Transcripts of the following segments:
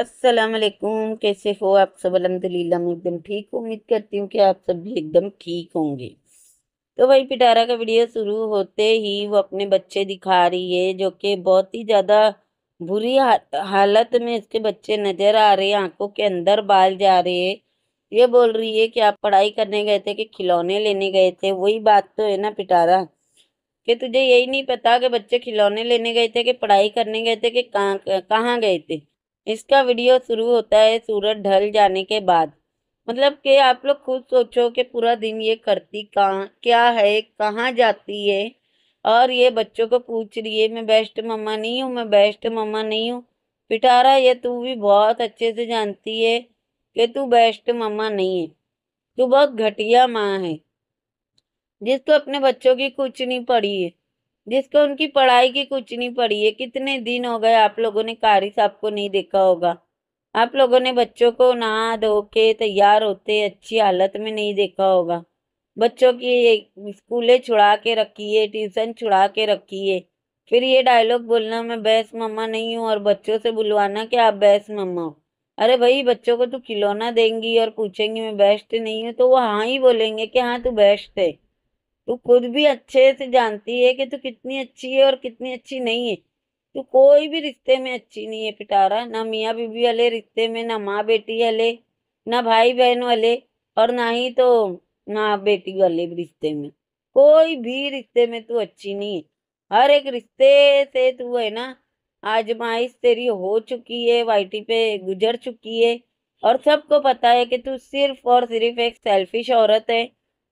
असलकुम कैसे हो आप सब अलहमदिल्ला मैं एकदम ठीक उम्मीद करती हूँ कि आप सब भी एकदम ठीक होंगे तो भाई पिटारा का वीडियो शुरू होते ही वो अपने बच्चे दिखा रही है जो कि बहुत ही ज़्यादा बुरी हालत में इसके बच्चे नज़र आ रहे हैं आंखों के अंदर बाल जा रहे हैं ये बोल रही है कि आप पढ़ाई करने गए थे कि खिलौने लेने गए थे वही बात तो है ना पिटारा कि तुझे यही नहीं पता कि बच्चे खिलौने लेने गए थे कि पढ़ाई करने गए थे कि कहाँ कहाँ गए थे इसका वीडियो शुरू होता है सूरज ढल जाने के बाद मतलब कि आप लोग खुद सोचो कि पूरा दिन ये करती कहाँ क्या है कहाँ जाती है और ये बच्चों को पूछ रही है मैं बेस्ट मम्मा नहीं हूँ मैं बेस्ट मम्मा नहीं हूँ पिटारा ये तू भी बहुत अच्छे से जानती है कि तू बेस्ट मम्मा नहीं है तू बहुत घटिया माँ है जिसको अपने बच्चों की कुछ नहीं पड़ी है जिसको उनकी पढ़ाई की कुछ नहीं पड़ी है कितने दिन हो गए आप लोगों ने कारी साहब को नहीं देखा होगा आप लोगों ने बच्चों को नहा धो के तैयार होते अच्छी हालत में नहीं देखा होगा बच्चों की स्कूलें छुड़ा के रखी है ट्यूशन छुड़ा के रखी है फिर ये डायलॉग बोलना मैं बैस मम्मा नहीं हूँ और बच्चों से बुलवाना कि आप बैस मम्मा हो अरे भाई बच्चों को तो खिलौना देंगी और पूछेंगी मैं बेस्ट तो नहीं हूँ तो वो हाँ ही बोलेंगे कि हाँ तू बेस्ट है तू खुद भी अच्छे से जानती है कि तू कितनी अच्छी है और कितनी अच्छी नहीं है तू कोई भी रिश्ते में अच्छी नहीं है पिटारा ना मियाँ बीबी वाले रिश्ते में ना माँ बेटी वाले ना भाई बहन वाले और ना ही तो ना बेटी वाले रिश्ते में कोई भी रिश्ते में तू अच्छी नहीं है हर एक रिश्ते से तू है ना आजमाइश तेरी हो चुकी है वाइटी पे गुजर चुकी है और सबको पता है कि तू सिर्फ और सिर्फ एक सेल्फिश औरत है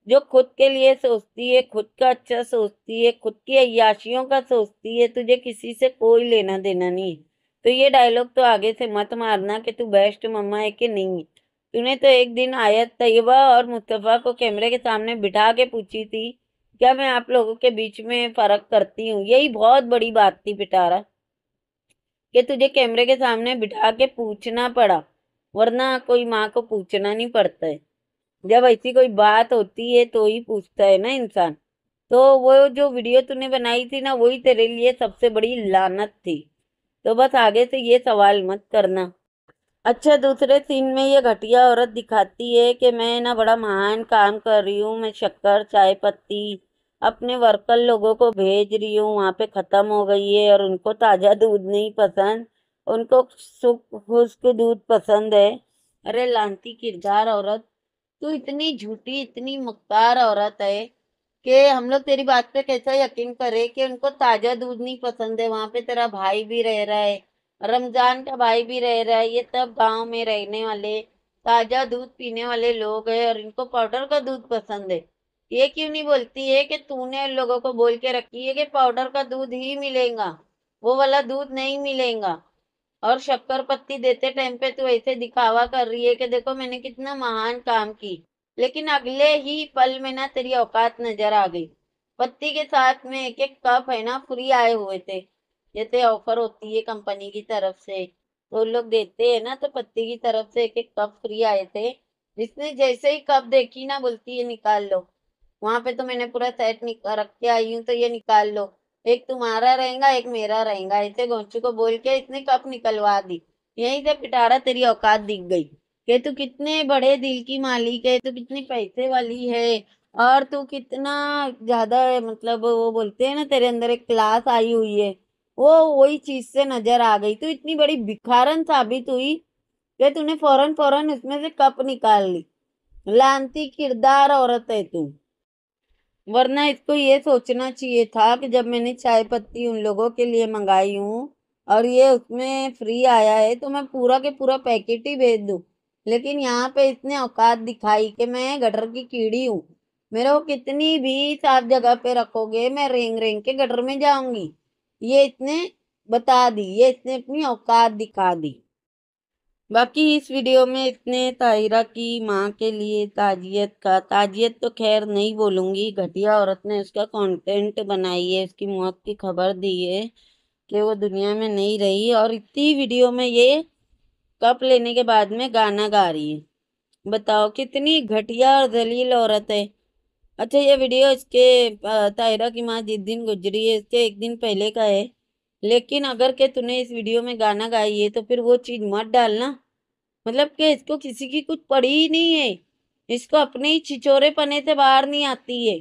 जो खुद के लिए सोचती है खुद का अच्छा सोचती है खुद की अयाशियों का सोचती है तुझे किसी से कोई लेना देना नहीं है तो ये डायलॉग तो आगे से मत मारना कि तू बेस्ट मम्मा है कि नहीं है तूने तो एक दिन आयत तयबा और मुस्तफ़ा को कैमरे के सामने बिठा के पूछी थी क्या मैं आप लोगों के बीच में फ़र्क करती हूँ यही बहुत बड़ी बात थी पिटारा कि तुझे कैमरे के सामने बिठा के पूछना पड़ा वरना कोई माँ को पूछना नहीं पड़ता है जब ऐसी कोई बात होती है तो ही पूछता है ना इंसान तो वो जो वीडियो तूने बनाई थी ना वही तेरे लिए सबसे बड़ी लानत थी तो बस आगे से ये सवाल मत करना अच्छा दूसरे सीन में ये घटिया औरत दिखाती है कि मैं ना बड़ा महान काम कर रही हूँ मैं शक्कर चाय पत्ती अपने वर्कर लोगों को भेज रही हूँ वहाँ पे ख़त्म हो गई है और उनको ताज़ा दूध नहीं पसंद उनको सुख खुश्क दूध पसंद है अरे लानती किरदार औरत तू इतनी झूठी इतनी मुख्तार औरत है कि हम लोग तेरी बात पे कैसा यकीन करे कि उनको ताज़ा दूध नहीं पसंद है वहाँ पे तेरा भाई भी रह रहा है रमज़ान का भाई भी रह रहा है ये सब गांव में रहने वाले ताज़ा दूध पीने वाले लोग है और इनको पाउडर का दूध पसंद है ये क्यों नहीं बोलती है कि तूने लोगों को बोल के रखी है कि पाउडर का दूध ही मिलेगा वो वाला दूध नहीं मिलेगा और शक्कर पत्ती देते टाइम पे तू तो ऐसे दिखावा कर रही है कि देखो मैंने कितना महान काम की लेकिन अगले ही पल में ना तेरी औकात नजर आ गई पत्ती के साथ में एक एक कप है ना फ्री आए हुए थे जैसे ऑफर होती है कंपनी की तरफ से तो लोग देते हैं ना तो पत्ती की तरफ से एक एक कप फ्री आए थे जिसने जैसे ही कप देखी ना बोलती है निकाल लो वहां पे तो मैंने पूरा सेट रख के आई हूँ तो ये निकाल लो एक तुम्हारा रहेगा एक मेरा रहेगा ऐसे गोंचू को बोल के इसने कप निकलवा दी यहीं से पिटारा तेरी औकात दिख गई कि तू तो कितने बड़े दिल की मालिक है तू तो कितनी पैसे वाली है और तू कितना ज्यादा मतलब वो बोलते हैं ना तेरे अंदर एक क्लास आई हुई है वो वही चीज से नजर आ गई तू इतनी बड़ी भिखारन साबित हुई कि तूने फौरन फौरन उसमें से कप निकाल ली लानती किरदार औरत है तू वरना इसको ये सोचना चाहिए था कि जब मैंने चाय पत्ती उन लोगों के लिए मंगाई हूँ और ये उसमें फ्री आया है तो मैं पूरा के पूरा पैकेट ही भेज दूँ लेकिन यहाँ पे इसने औकात दिखाई कि मैं गटर की कीड़ी हूँ मेरे को कितनी भी साफ जगह पे रखोगे मैं रेंग रेंग के गटर में जाऊंगी ये इसने बता दी ये इसने अपनी औकात दिखा दी बाकी इस वीडियो में इतने ताहिरा की माँ के लिए ताजियत का ताजियत तो खैर नहीं बोलूँगी घटिया औरत ने उसका कंटेंट बनाई है उसकी मौत की खबर दी है कि वो दुनिया में नहीं रही और इतनी वीडियो में ये कप लेने के बाद में गाना गा रही है बताओ कितनी घटिया और जलील औरत है अच्छा ये वीडियो इसके ताहिरा की माँ जिस दिन गुजरी है इसके एक दिन पहले का है लेकिन अगर के तूने इस वीडियो में गाना गाई है तो फिर वो चीज़ मत डालना मतलब कि इसको किसी की कुछ पड़ी ही नहीं है इसको अपने ही छिचोरे पने से बाहर नहीं आती है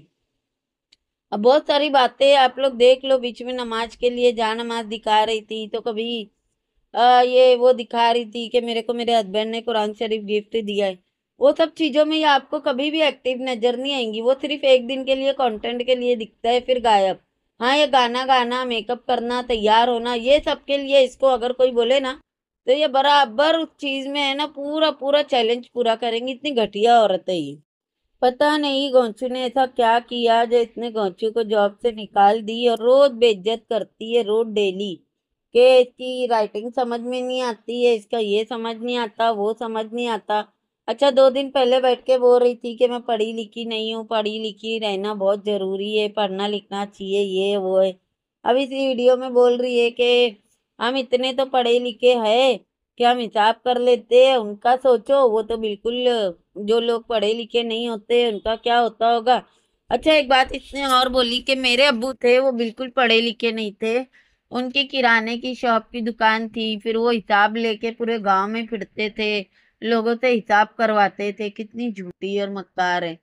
अब बहुत सारी बातें आप लोग देख लो बीच में नमाज के लिए जा नमाज दिखा रही थी तो कभी आ, ये वो दिखा रही थी कि मेरे को मेरे हस्बैंड ने कुरान शरीफ गिफ्ट दिया है वो सब चीज़ों में ये आपको कभी भी एक्टिव नज़र नहीं आएंगी वो सिर्फ एक दिन के लिए कंटेंट के लिए दिखता है फिर गायब हाँ ये गाना गाना मेकअप करना तैयार होना ये सब के लिए इसको अगर कोई बोले ना तो ये बराबर उस चीज़ में है ना पूरा पूरा चैलेंज पूरा करेंगी इतनी घटिया औरत है ये पता नहीं गौचू ने ऐसा क्या किया जो इतने गौचू को जॉब से निकाल दी और रोज़ बेइज्जत करती है रोज डेली के इसकी राइटिंग समझ में नहीं आती है इसका ये समझ नहीं आता वो समझ नहीं आता अच्छा दो दिन पहले बैठ के बोल रही थी कि मैं पढ़ी लिखी नहीं हूँ पढ़ी लिखी रहना बहुत ज़रूरी है पढ़ना लिखना चाहिए ये वो है अब इसी वीडियो में बोल रही है कि हम इतने तो पढ़े लिखे है कि हम हिसाब कर लेते हैं उनका सोचो वो तो बिल्कुल जो लोग पढ़े लिखे नहीं होते उनका क्या होता होगा अच्छा एक बात इसने और बोली कि मेरे अबू थे वो बिल्कुल पढ़े लिखे नहीं थे उनकी किराने की शॉप की दुकान थी फिर वो हिसाब लेके पूरे गांव में फिरते थे लोगों से हिसाब करवाते थे कितनी झूठी और मक्कार है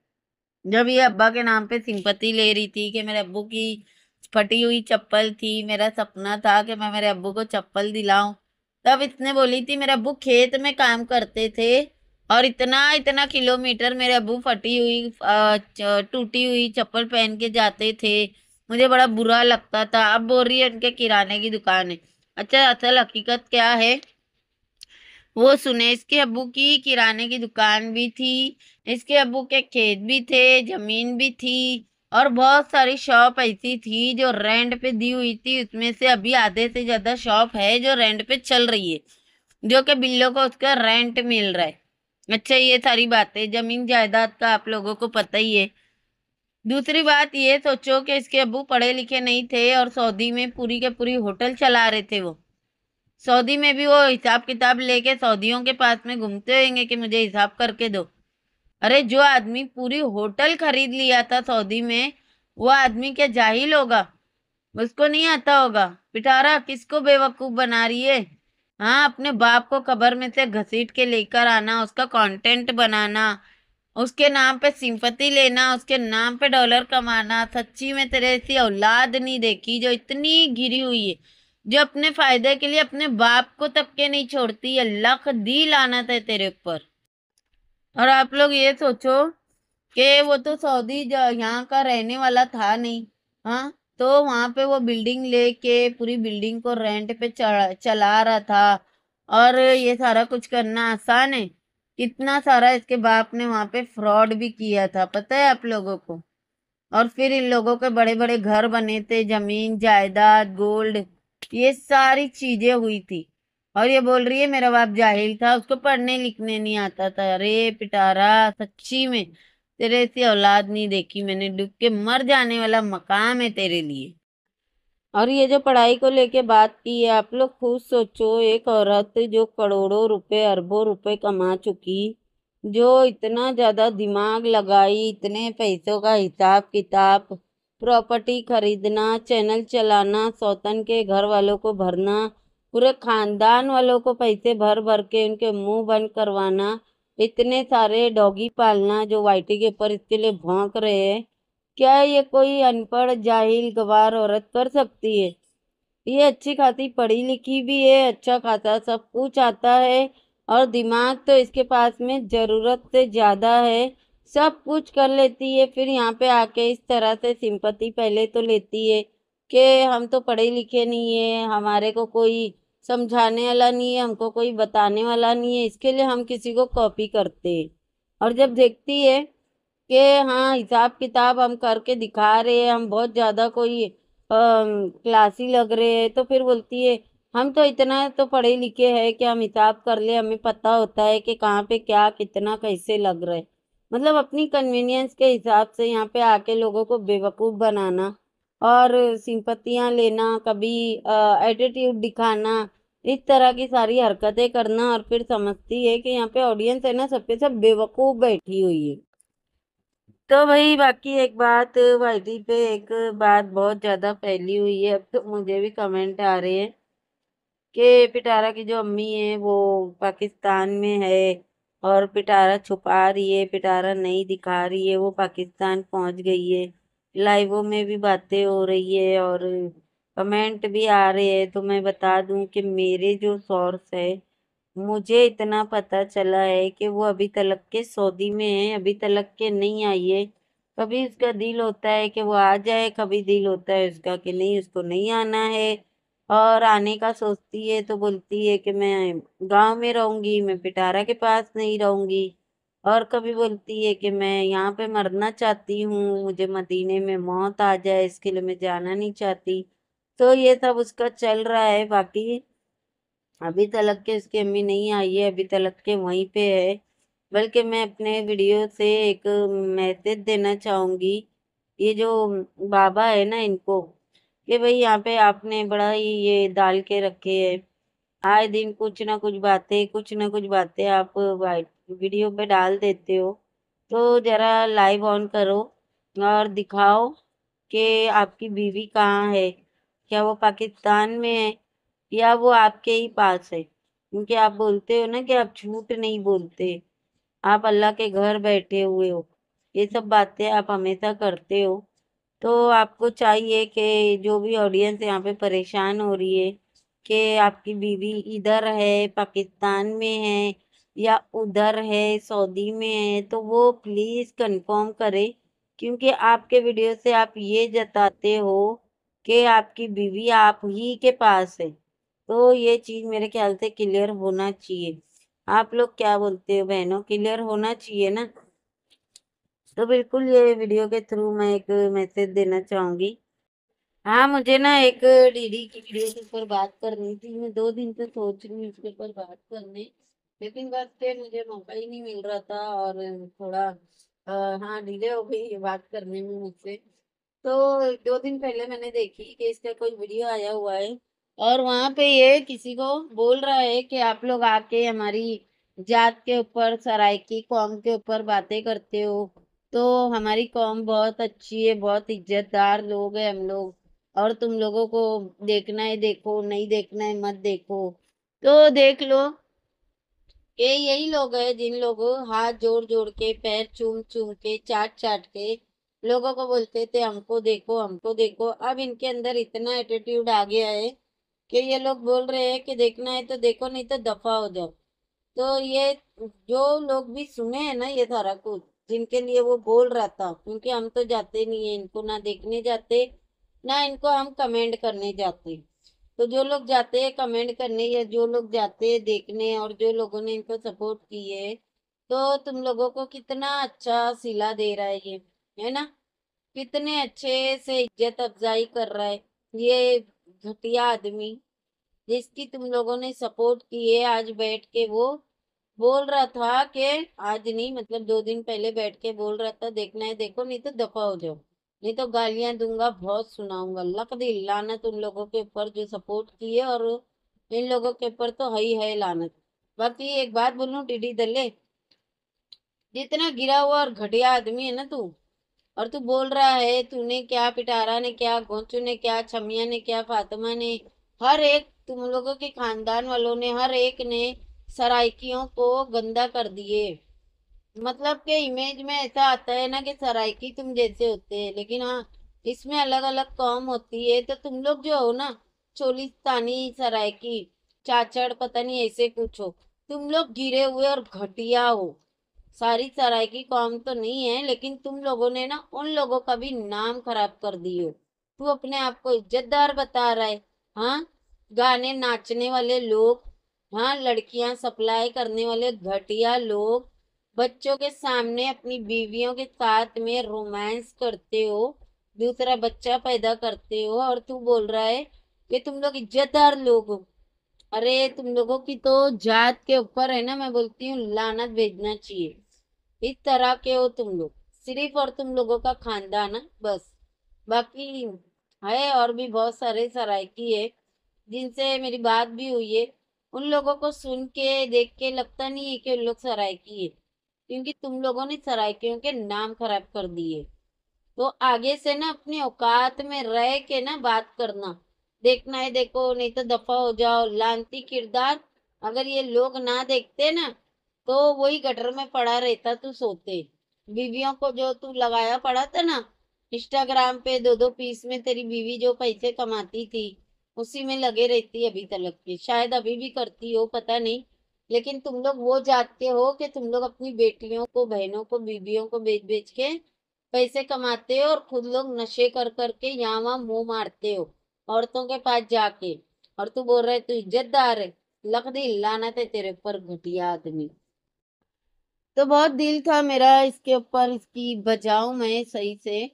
जब ये अब्बा के नाम पे सिंपत्ति ले रही थी कि मेरे अब्बू की फटी हुई चप्पल थी मेरा सपना था कि मैं मेरे अब्बू को चप्पल दिलाऊं तब इसने बोली थी मेरे अब्बू खेत में काम करते थे और इतना इतना किलोमीटर मेरे अबू फटी हुई टूटी हुई चप्पल पहन के जाते थे मुझे बड़ा बुरा लगता था अब बोल रही है उनके किराने की दुकान है अच्छा असल हकीकत क्या है वो सुने इसके अबू की किराने की दुकान भी थी इसके अबू के खेत भी थे ज़मीन भी थी और बहुत सारी शॉप ऐसी थी जो रेंट पे दी हुई थी उसमें से अभी आधे से ज़्यादा शॉप है जो रेंट पे चल रही है जो कि बिल्लो को उसका रेंट मिल रहा है अच्छा ये सारी बातें ज़मीन जायदाद का आप लोगों को पता ही है दूसरी बात ये सोचो कि इसके अबू पढ़े लिखे नहीं थे और सऊदी में पूरी के पूरी होटल चला रहे थे वो सऊदी में भी वो हिसाब किताब लेके सऊदियों के पास में घूमते होंगे कि मुझे हिसाब करके दो अरे जो आदमी पूरी होटल खरीद लिया था सऊदी में वो आदमी क्या जाहिल होगा उसको नहीं आता होगा पिटारा किसको बेवकूफ़ बना रही है हाँ अपने बाप को कबर में से घसीट के लेकर आना उसका कंटेंट बनाना उसके नाम पे सिंपति लेना उसके नाम पे डॉलर कमाना सच्ची में तेरे ऐसी औलाद नहीं देखी जो इतनी घिरी हुई है जो अपने फ़ायदे के लिए अपने बाप को तबके नहीं छोड़ती अल्लाह का दिल आना था तेरे ऊपर और आप लोग ये सोचो कि वो तो सऊदी यहाँ का रहने वाला था नहीं हाँ तो वहाँ पे वो बिल्डिंग लेके पूरी बिल्डिंग को रेंट पे चला रहा था और ये सारा कुछ करना आसान है कितना सारा इसके बाप ने वहाँ पे फ्रॉड भी किया था पता है आप लोगों को और फिर इन लोगों के बड़े बड़े घर बने थे जमीन जायदाद गोल्ड ये सारी चीज़ें हुई थी और ये बोल रही है मेरा बाप जाहिल था उसको पढ़ने लिखने नहीं आता था अरे पिटारा सच्ची में तेरे ऐसी औलाद नहीं देखी मैंने डूब के मर जाने वाला मकाम है तेरे लिए और ये जो पढ़ाई को लेके बात की है आप लोग खुद सोचो एक औरत जो करोड़ों रुपए अरबों रुपए कमा चुकी जो इतना ज़्यादा दिमाग लगाई इतने पैसों का हिसाब किताब प्रॉपर्टी खरीदना चैनल चलाना सौतन के घर वालों को भरना पूरे खानदान वालों को पैसे भर भर के उनके मुंह बंद करवाना इतने सारे डॉगी पालना जो वाइटी के ऊपर इसके लिए भौंक रहे हैं क्या ये कोई अनपढ़ जाहिल गवार औरत कर सकती है ये अच्छी खासी पढ़ी लिखी भी है अच्छा खासा सब कुछ आता है और दिमाग तो इसके पास में ज़रूरत से ज़्यादा है सब कुछ कर लेती है फिर यहाँ पे आके इस तरह से सिंपत्ति पहले तो लेती है कि हम तो पढ़े लिखे नहीं है हमारे को कोई समझाने वाला नहीं है हमको कोई बताने वाला नहीं है इसके लिए हम किसी को कॉपी करते हैं और जब देखती है कि हाँ हिसाब किताब हम करके दिखा रहे हैं हम बहुत ज़्यादा कोई क्लासी लग रहे हैं तो फिर बोलती है हम तो इतना तो पढ़े लिखे हैं कि हम हिसाब कर ले हमें पता होता है कि कहाँ पे क्या कितना कैसे लग रहा है मतलब अपनी कन्वीनियंस के हिसाब से यहाँ पे आके लोगों को बेवकूफ़ बनाना और सिंपत्तियाँ लेना कभी एटीट्यूड दिखाना इस तरह की सारी हरकतें करना और फिर समझती है कि यहाँ पे ऑडियंस है ना सबके सब बेवकूफ़ बैठी हुई है तो भाई बाकी एक बात वाइटी पे एक बात बहुत ज़्यादा फैली हुई है अब तो मुझे भी कमेंट आ रहे हैं कि पिटारा की जो अम्मी है वो पाकिस्तान में है और पिटारा छुपा रही है पिटारा नहीं दिखा रही है वो पाकिस्तान पहुंच गई है लाइवों में भी बातें हो रही है और कमेंट भी आ रहे हैं तो मैं बता दूं कि मेरे जो सोर्स है मुझे इतना पता चला है कि वो अभी तलक के सऊदी में है अभी तलक के नहीं आई है कभी उसका दिल होता है कि वो आ जाए कभी दिल होता है उसका कि नहीं उसको नहीं आना है और आने का सोचती है तो बोलती है कि मैं गांव में रहूँगी मैं पिटारा के पास नहीं रहूँगी और कभी बोलती है कि मैं यहाँ पे मरना चाहती हूँ मुझे मदीने में मौत आ जाए इसके लिए मैं जाना नहीं चाहती तो ये सब उसका चल रहा है बाकी अभी तलक के उसकी अम्मी नहीं आई है अभी तलक के वहीं पे है बल्कि मैं अपने वीडियो से एक मैसेज देना चाहूँगी ये जो बाबा है ना इनको कि भाई यहाँ पे आपने बड़ा ही ये डाल के रखे है आए दिन कुछ ना कुछ बातें कुछ ना कुछ बातें आप वीडियो पे डाल देते हो तो ज़रा लाइव ऑन करो और दिखाओ कि आपकी बीवी कहाँ है क्या वो पाकिस्तान में है या वो आपके ही पास है क्योंकि आप बोलते हो ना कि आप झूठ नहीं बोलते आप अल्लाह के घर बैठे हुए हो ये सब बातें आप हमेशा करते हो तो आपको चाहिए कि जो भी ऑडियंस यहाँ पे परेशान हो रही है कि आपकी बीवी इधर है पाकिस्तान में है या उधर है सऊदी में है तो वो प्लीज़ कंफर्म करें क्योंकि आपके वीडियो से आप ये जताते हो कि आपकी बीवी आप ही के पास है तो ये चीज़ मेरे ख्याल से क्लियर होना चाहिए आप लोग क्या बोलते हो बहनों क्लियर होना चाहिए ना तो बिल्कुल ये वीडियो के थ्रू मैं एक मैसेज देना चाहूँगी हाँ मुझे ना एक डीडी की वीडियो के ऊपर बात करनी थी मैं दो दिन से सोच रही हूँ इसके ऊपर बात करने लेकिन बस फिर मुझे मौका ही नहीं मिल रहा था और थोड़ा आ, हाँ डिले हो गई बात करने में मुझसे तो दो दिन पहले मैंने देखी कि इसका कोई वीडियो आया हुआ है और वहाँ पे ये किसी को बोल रहा है कि आप लोग आके हमारी जात के ऊपर सरायकी कौम के ऊपर बातें करते हो तो हमारी कॉम बहुत अच्छी है बहुत इज्जतदार लोग है हम लोग और तुम लोगों को देखना है देखो नहीं देखना है मत देखो तो देख लो ये यही लोग है जिन लोगों हाथ जोड़ जोड़ के पैर चूम चूम के चाट चाट के लोगों को बोलते थे हमको देखो हमको देखो अब इनके अंदर इतना एटीट्यूड आ गया है कि ये लोग बोल रहे हैं कि देखना है तो देखो नहीं तो दफा हो जाओ तो ये जो लोग भी सुने हैं ना ये सारा कुछ जिनके लिए वो बोल रहा था क्योंकि हम तो जाते नहीं है इनको ना देखने जाते ना इनको हम कमेंट करने जाते तो जो लोग जाते हैं कमेंट करने या जो लोग जाते हैं देखने और जो लोगों ने इनको सपोर्ट की है तो तुम लोगों को कितना अच्छा सिला दे रहा है ये है ना कितने अच्छे से इज्जत अफजाई कर रहा है ये घटिया आदमी जिसकी तुम लोगों ने सपोर्ट की है आज बैठ के वो बोल रहा था कि आज नहीं मतलब दो दिन पहले बैठ के बोल रहा था देखना है देखो नहीं तो दफा हो जाओ नहीं तो गालियां दूंगा बहुत सुनाऊंगा लक दी लानत उन लोगों के ऊपर जो सपोर्ट किए और इन लोगों के ऊपर तो है ही है लानत बाकी एक बात बोलूँ टिडी दल्ले जितना गिरा हुआ और घटिया आदमी है ना तू और तू बोल रहा है तूने क्या पिटारा ने क्या गोचू ने क्या छमिया ने क्या फातिमा ने हर एक तुम लोगों के खानदान वालों ने हर एक ने सराइकियों को गंदा कर दिए मतलब के इमेज में ऐसा आता है ना कि सराइकी तुम जैसे होते हैं लेकिन हाँ इसमें अलग अलग कौम होती है तो तुम लोग जो हो ना चोलिस्तानी सराइकी चाचड़ पता नहीं ऐसे कुछ हो तुम लोग गिरे हुए और घटिया हो सारी सराइकी कौम तो नहीं है लेकिन तुम लोगों ने ना उन लोगों का भी नाम खराब कर दिए तू अपने आप को इज्जतदार बता रहा है हाँ गाने नाचने वाले लोग हाँ लड़कियां सप्लाई करने वाले घटिया लोग बच्चों के सामने अपनी बीवियों के साथ में रोमांस करते हो दूसरा बच्चा पैदा करते हो और तू बोल रहा है कि तुम लोग इज्जतदार लोग हो अरे तुम लोगों की तो जात के ऊपर है ना मैं बोलती हूँ लानत भेजना चाहिए इस तरह के हो तुम लोग सिर्फ और तुम लोगों का खानदान है हाँ, बस बाकी है और भी बहुत सारे की है जिनसे मेरी बात भी हुई है उन लोगों को सुन के देख के लगता नहीं है कि उन लोग सरायकी है क्योंकि तुम लोगों ने सरायकियों के नाम खराब कर दिए तो आगे से ना अपनी औकात में रह के ना बात करना देखना है देखो नहीं तो दफा हो जाओ लानती किरदार अगर ये लोग ना देखते ना तो वही गटर में पड़ा रहता तू सोते बीवियों को जो तू लगाया पड़ा था ना इंस्टाग्राम पे दो दो पीस में तेरी बीवी जो पैसे कमाती थी उसी में लगे रहती है अभी तलक की शायद अभी भी करती हो पता नहीं लेकिन तुम लोग वो जानते हो कि तुम लोग अपनी बेटियों को बहनों को बीबियों को बेच बेच के पैसे कमाते हो और खुद लोग नशे कर करके यहाँ वहाँ मुंह मारते हो औरतों के पास जाके और तू बोल रहे तू इज्जतदार है लख दी लाना थे तेरे ऊपर घटिया आदमी तो बहुत दिल था मेरा इसके ऊपर इसकी बजाऊ मैं सही से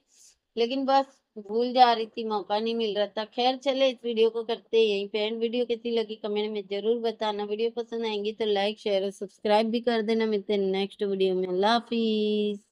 लेकिन बस भूल जा रही थी मौका नहीं मिल रहा था खैर चले इस वीडियो को करते यहीं पे एंड वीडियो कैसी लगी कमेंट में जरूर बताना वीडियो पसंद आएंगी तो लाइक शेयर और सब्सक्राइब भी कर देना मिलते हैं नेक्स्ट वीडियो में अल्लाह हाफिज़